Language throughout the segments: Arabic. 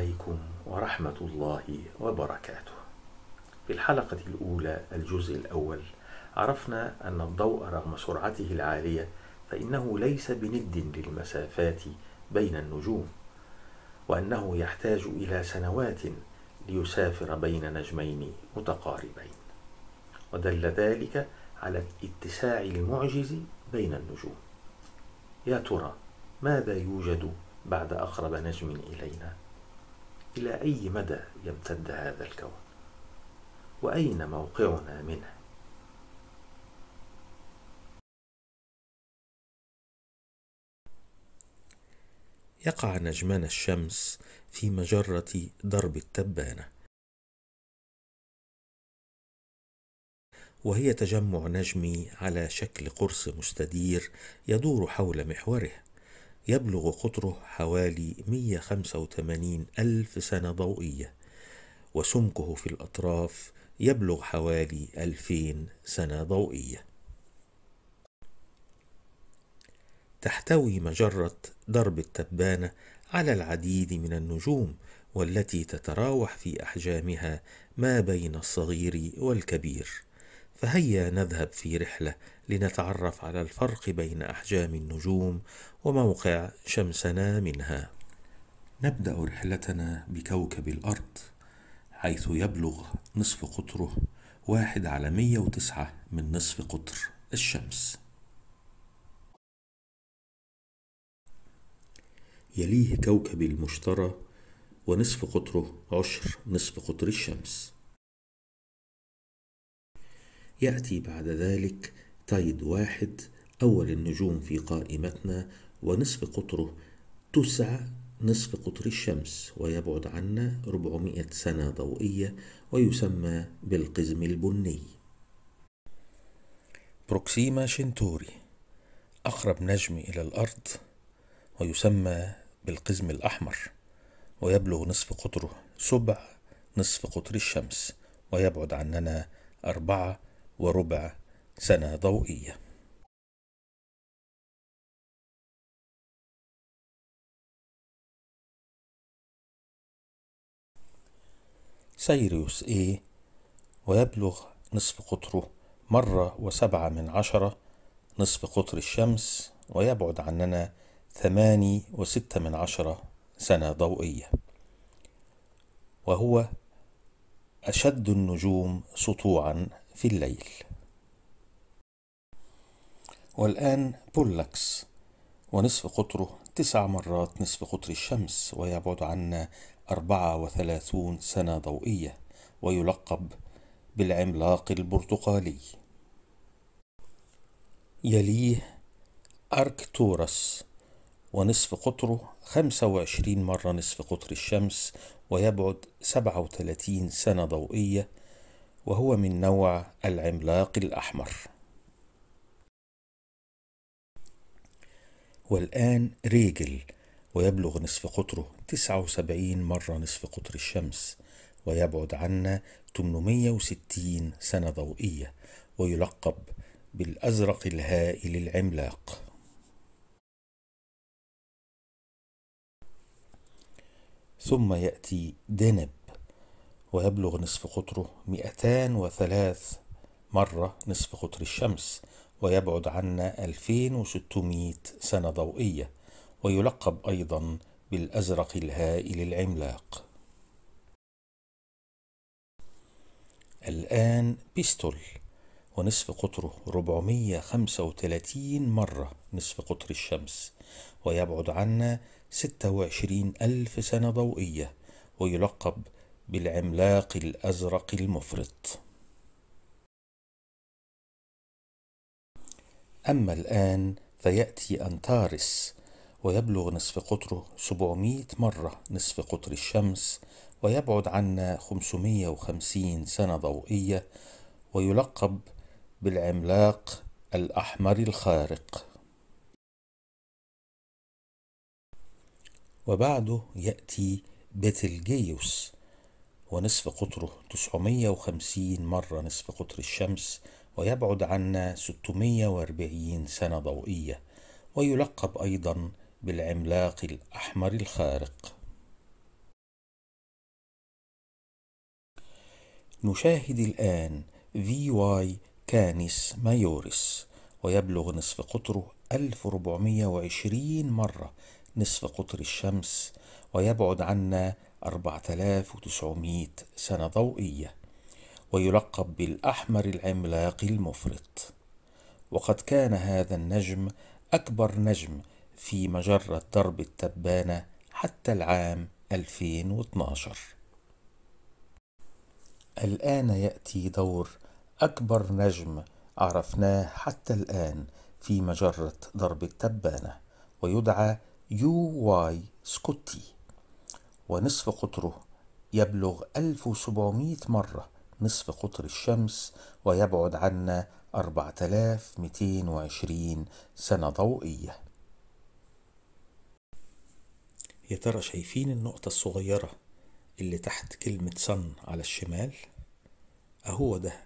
عليكم ورحمة الله وبركاته. في الحلقة الأولى الجزء الأول عرفنا أن الضوء رغم سرعته العالية فإنه ليس بند للمسافات بين النجوم وأنه يحتاج إلى سنوات ليسافر بين نجمين متقاربين ودل ذلك على الاتساع المعجز بين النجوم يا ترى ماذا يوجد بعد أقرب نجم إلينا؟ إلى أي مدى يمتد هذا الكون وأين موقعنا منه يقع نجمان الشمس في مجرة درب التبانة وهي تجمع نجمي على شكل قرص مستدير يدور حول محوره يبلغ قطره حوالي 185 ألف سنة ضوئية وسمكه في الأطراف يبلغ حوالي 2000 سنة ضوئية تحتوي مجرة درب التبانة على العديد من النجوم والتي تتراوح في أحجامها ما بين الصغير والكبير فهيا نذهب في رحلة لنتعرف على الفرق بين أحجام النجوم وموقع شمسنا منها. نبدأ رحلتنا بكوكب الأرض حيث يبلغ نصف قطره واحد على 109 من نصف قطر الشمس. يليه كوكب المشتري ونصف قطره عشر نصف قطر الشمس يأتي بعد ذلك تايد واحد أول النجوم في قائمتنا ونصف قطره تسع نصف قطر الشمس ويبعد عنا 400 سنة ضوئية ويسمى بالقزم البني بروكسيما شنتوري أقرب نجم إلى الأرض ويسمى بالقزم الأحمر ويبلغ نصف قطره سبع نصف قطر الشمس ويبعد عننا أربعة وربع سنة ضوئية سيريوس A إيه ويبلغ نصف قطره مرة وسبعة من عشرة نصف قطر الشمس ويبعد عننا ثماني وستة من عشرة سنة ضوئية وهو أشد النجوم سطوعا في الليل والآن بولكس ونصف قطره تسع مرات نصف قطر الشمس ويبعد عنا أربعة وثلاثون سنة ضوئية ويلقب بالعملاق البرتقالي يليه أركتورس ونصف قطره 25 مرة نصف قطر الشمس ويبعد 37 سنة ضوئية وهو من نوع العملاق الأحمر والآن ريجل ويبلغ نصف قطره 79 مرة نصف قطر الشمس ويبعد عنا 860 سنة ضوئية ويلقب بالأزرق الهائل العملاق ثم يأتي دنب ويبلغ نصف قطره 203 مرة نصف قطر الشمس ويبعد عنا 2600 سنة ضوئية ويلقب أيضا بالأزرق الهائل العملاق الآن بيستول ونصف قطره 435 مرة نصف قطر الشمس ويبعد عنا 26 ألف سنة ضوئية ويلقب بالعملاق الأزرق المفرط أما الآن فيأتي أنتارس ويبلغ نصف قطره 700 مرة نصف قطر الشمس ويبعد عنا 550 سنة ضوئية ويلقب بالعملاق الأحمر الخارق وبعده يأتي جيوس ونصف قطره 950 مرة نصف قطر الشمس ويبعد عنا 640 سنة ضوئية ويلقب أيضا بالعملاق الأحمر الخارق نشاهد الآن في واي كانس مايوريس ويبلغ نصف قطره 1420 مرة نصف قطر الشمس ويبعد عنا 4900 سنة ضوئية ويلقب بالأحمر العملاق المفرط وقد كان هذا النجم أكبر نجم في مجرة درب التبانة حتى العام 2012 الآن يأتي دور أكبر نجم عرفناه حتى الآن في مجرة درب التبانة ويدعى يو واي سكوتي ونصف قطره يبلغ 1700 مرة نصف قطر الشمس ويبعد عنا 4220 سنة ضوئية يا ترى شايفين النقطة الصغيرة اللي تحت كلمة صن على الشمال أهو ده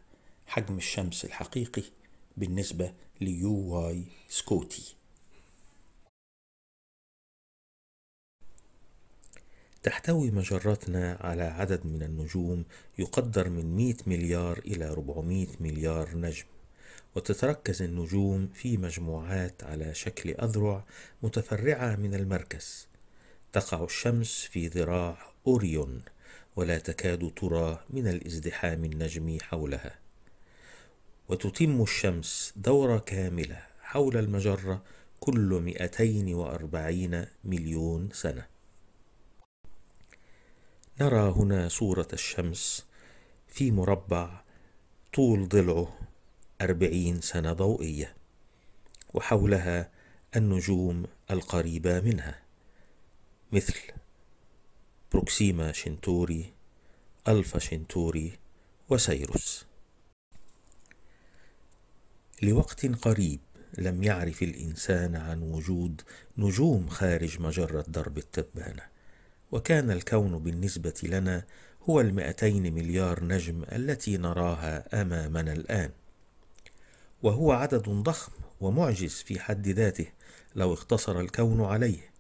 حجم الشمس الحقيقي بالنسبة ليو واي سكوتي تحتوي مجرتنا على عدد من النجوم يقدر من 100 مليار إلى 400 مليار نجم وتتركز النجوم في مجموعات على شكل أذرع متفرعة من المركز تقع الشمس في ذراع أوريون ولا تكاد ترى من الازدحام النجمي حولها وتتم الشمس دورة كاملة حول المجرة كل 240 مليون سنة نرى هنا صورة الشمس في مربع طول ضلعه أربعين سنة ضوئية وحولها النجوم القريبة منها مثل بروكسيما شنتوري ألفا شنتوري وسيروس لوقت قريب لم يعرف الإنسان عن وجود نجوم خارج مجرة درب التبانة وكان الكون بالنسبة لنا هو المائتين مليار نجم التي نراها أمامنا الآن وهو عدد ضخم ومعجز في حد ذاته لو اختصر الكون عليه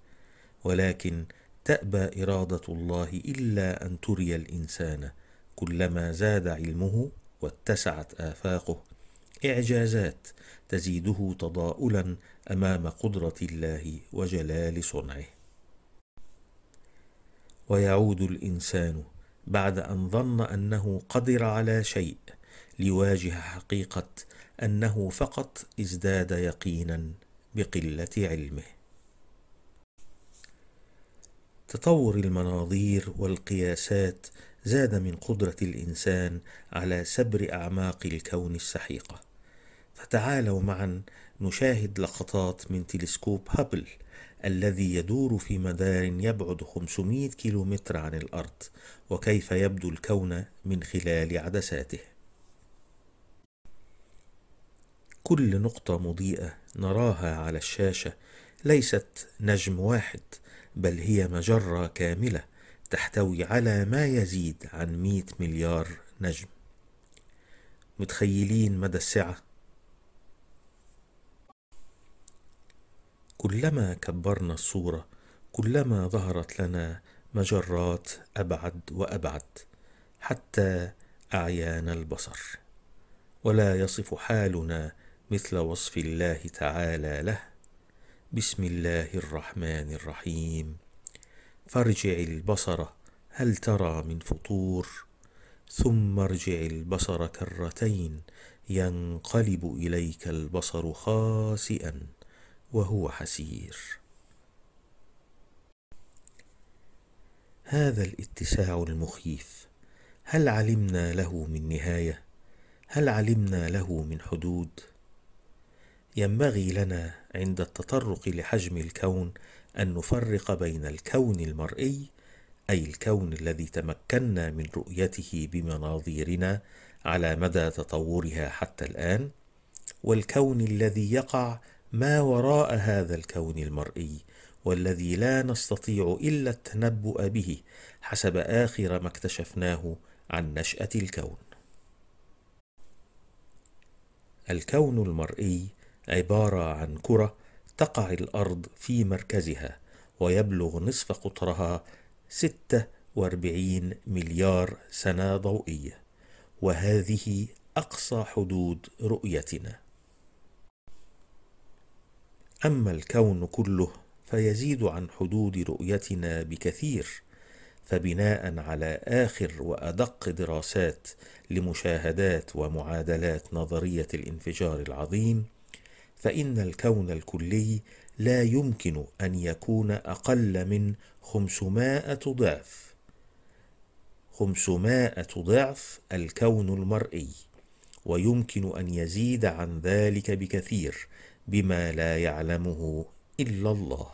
ولكن تأبى إرادة الله إلا أن تري الإنسان كلما زاد علمه واتسعت آفاقه إعجازات تزيده تضاؤلا أمام قدرة الله وجلال صنعه ويعود الانسان بعد ان ظن انه قدر على شيء ليواجه حقيقه انه فقط ازداد يقينا بقله علمه تطور المناظير والقياسات زاد من قدره الانسان على سبر اعماق الكون السحيقه فتعالوا معا نشاهد لقطات من تلسكوب هابل الذي يدور في مدار يبعد 500 كيلومتر عن الأرض وكيف يبدو الكون من خلال عدساته كل نقطة مضيئة نراها على الشاشة ليست نجم واحد بل هي مجرة كاملة تحتوي على ما يزيد عن 100 مليار نجم متخيلين مدى السعة؟ كلما كبرنا الصورة كلما ظهرت لنا مجرات أبعد وأبعد حتى أعيان البصر ولا يصف حالنا مثل وصف الله تعالى له بسم الله الرحمن الرحيم فارجع البصر هل ترى من فطور ثم ارجع البصر كرتين ينقلب إليك البصر خاسئا وهو حسير هذا الاتساع المخيف هل علمنا له من نهايه هل علمنا له من حدود ينبغي لنا عند التطرق لحجم الكون ان نفرق بين الكون المرئي اي الكون الذي تمكنا من رؤيته بمناظيرنا على مدى تطورها حتى الان والكون الذي يقع ما وراء هذا الكون المرئي والذي لا نستطيع الا التنبؤ به حسب اخر ما اكتشفناه عن نشاه الكون الكون المرئي عباره عن كره تقع الارض في مركزها ويبلغ نصف قطرها 46 مليار سنه ضوئيه وهذه اقصى حدود رؤيتنا أما الكون كله فيزيد عن حدود رؤيتنا بكثير فبناء على آخر وأدق دراسات لمشاهدات ومعادلات نظرية الانفجار العظيم فإن الكون الكلي لا يمكن أن يكون أقل من 500 ضعف 500 ضعف الكون المرئي ويمكن أن يزيد عن ذلك بكثير بما لا يعلمه إلا الله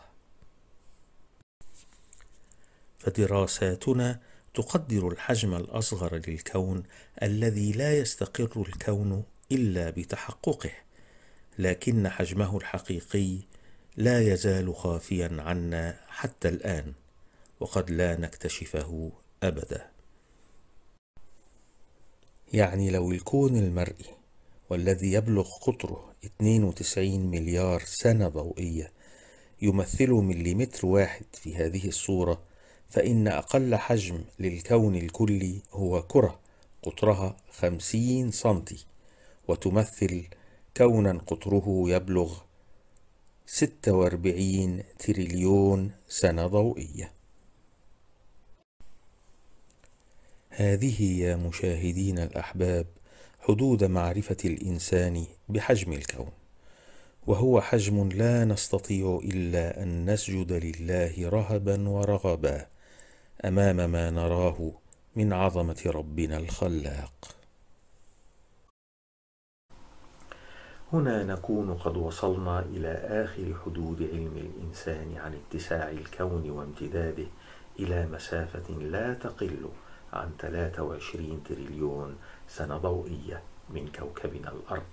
فدراساتنا تقدر الحجم الأصغر للكون الذي لا يستقر الكون إلا بتحققه لكن حجمه الحقيقي لا يزال خافيا عنا حتى الآن وقد لا نكتشفه أبدا يعني لو الكون المرئي والذي يبلغ قطره 92 مليار سنة ضوئية يمثل مليمتر واحد في هذه الصورة فإن أقل حجم للكون الكلي هو كرة قطرها 50 سنتي وتمثل كونا قطره يبلغ 46 تريليون سنة ضوئية هذه يا مشاهدين الأحباب حدود معرفة الإنسان بحجم الكون وهو حجم لا نستطيع إلا أن نسجد لله رهبا ورغبا أمام ما نراه من عظمة ربنا الخلاق هنا نكون قد وصلنا إلى آخر حدود علم الإنسان عن اتساع الكون وامتداده إلى مسافة لا تقل عن 23 تريليون سنة ضوئية من كوكبنا الأرض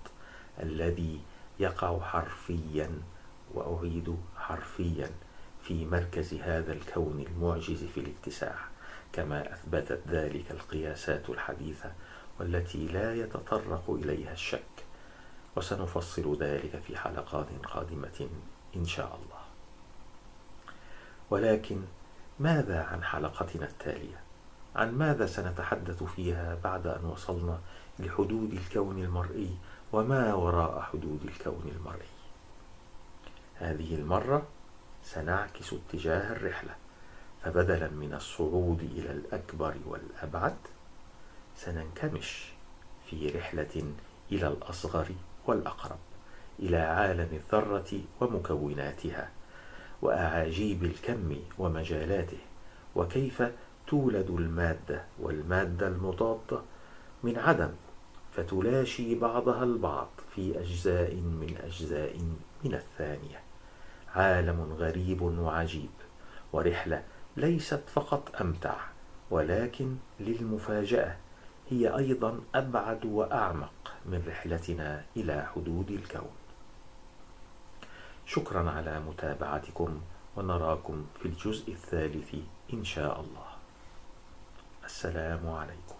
الذي يقع حرفيا وأعيد حرفيا في مركز هذا الكون المعجز في الاتساع كما أثبتت ذلك القياسات الحديثة والتي لا يتطرق إليها الشك وسنفصل ذلك في حلقات قادمة إن شاء الله ولكن ماذا عن حلقتنا التاليه عن ماذا سنتحدث فيها بعد أن وصلنا لحدود الكون المرئي وما وراء حدود الكون المرئي هذه المرة سنعكس اتجاه الرحلة فبدلا من الصعود إلى الأكبر والأبعد سننكمش في رحلة إلى الأصغر والأقرب إلى عالم الذرة ومكوناتها وأعاجيب الكم ومجالاته وكيف تولد المادة والمادة المضادة من عدم فتلاشي بعضها البعض في أجزاء من أجزاء من الثانية عالم غريب وعجيب ورحلة ليست فقط أمتع ولكن للمفاجأة هي أيضا أبعد وأعمق من رحلتنا إلى حدود الكون شكرا على متابعتكم ونراكم في الجزء الثالث إن شاء الله السلام عليكم